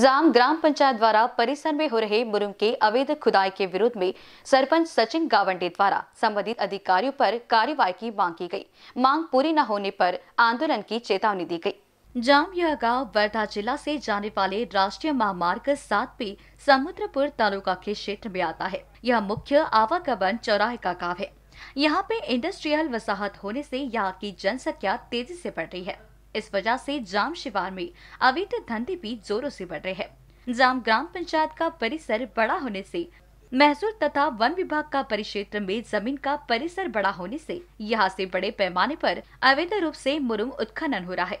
जाम ग्राम पंचायत द्वारा परिसर में हो रहे मुरुम के अवैध खुदाई के विरोध में सरपंच सचिन गावंडे द्वारा संबंधित अधिकारियों पर कार्यवाही की मांग की गई मांग पूरी न होने पर आंदोलन की चेतावनी दी गई जाम यह गाँव वर्धा जिला से जाने वाले राष्ट्रीय महामार्ग सात पे समुद्रपुर तालुका के क्षेत्र में आता है यह मुख्य आवागमन चौराहे का गाँव है यहाँ पे इंडस्ट्रियल वसाहत होने से यहाँ की जनसंख्या तेजी से बढ़ रही है इस वजह से जाम शिवार में अवैध धंधे भी जोरों से बढ़ रहे हैं जाम ग्राम पंचायत का परिसर बड़ा होने से महसूर तथा वन विभाग का परिक्षेत्र में जमीन का परिसर बड़ा होने से यहाँ से बड़े पैमाने पर अवैध रूप से मुरुम उत्खनन हो रहा है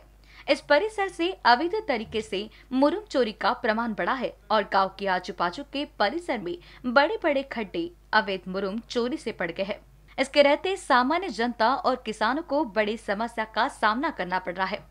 इस परिसर से अवैध तरीके से मुरुम चोरी का प्रमाण बढ़ा है और गांव के आजू बाजू के परिसर में बड़े बड़े खड्डे अवैध मुरुम चोरी से पड़ गए हैं इसके रहते सामान्य जनता और किसानों को बड़ी समस्या का सामना करना पड़ रहा है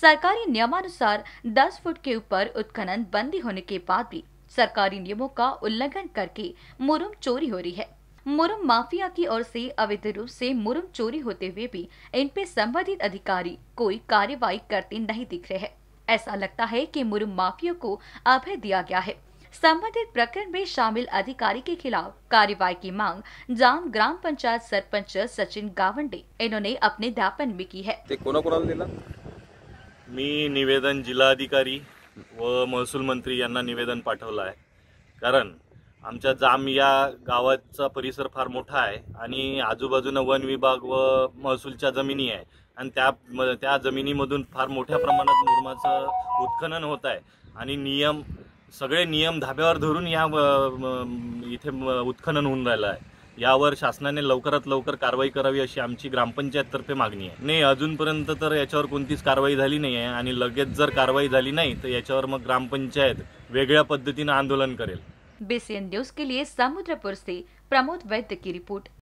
सरकारी नियमानुसार 10 फुट के ऊपर उत्खनन बंदी होने के बाद भी सरकारी नियमों का उल्लंघन करके मुरुम चोरी हो रही है मुरुम माफिया की ओर से अवैध रूप से मुरुम चोरी होते हुए भी इन पे संबंधित अधिकारी कोई कार्यवाही करते नहीं दिख रहे हैं ऐसा लगता है कि मुरुम माफिया को अभय दिया गया है संबंधित प्रकरण में शामिल अधिकारी के खिलाफ कार्रवाई की मांग जाम ग्राम पंचायत सरपंच सचिन गावंडे इन्होंने अपने ज्ञापन में की है मी निवेदन जिल्हाधिकारी व महसूल मंत्री यांना निवेदन पाठवलं आहे कारण आमच्या जाम या गावाचा परिसर फार मोठा आहे आणि आजूबाजूनं वन विभाग व महसूलच्या जमिनी आहे आणि त्या त्या जमिनीमधून फार मोठ्या प्रमाणात मुरमाचं उत्खनन होत आहे आणि नियम सगळे नियम धाब्यावर धरून या इथे उत्खनन होऊन राहिलं आहे यावर शासनाने लवकरात लवकर कारवाई करावी अशी आमची ग्रामपंचायत तर्फे मागणी आहे नाही अजूनपर्यंत तर याच्यावर कोणतीच कारवाई झाली नाही आहे आणि लगेच जर कारवाई झाली नाही तर याच्यावर मग ग्रामपंचायत वेगळ्या पद्धतीने आंदोलन करेल बीसीएन न्यूज के लिए समुद्रपुर से प्रमोद वैद्य की रिपोर्ट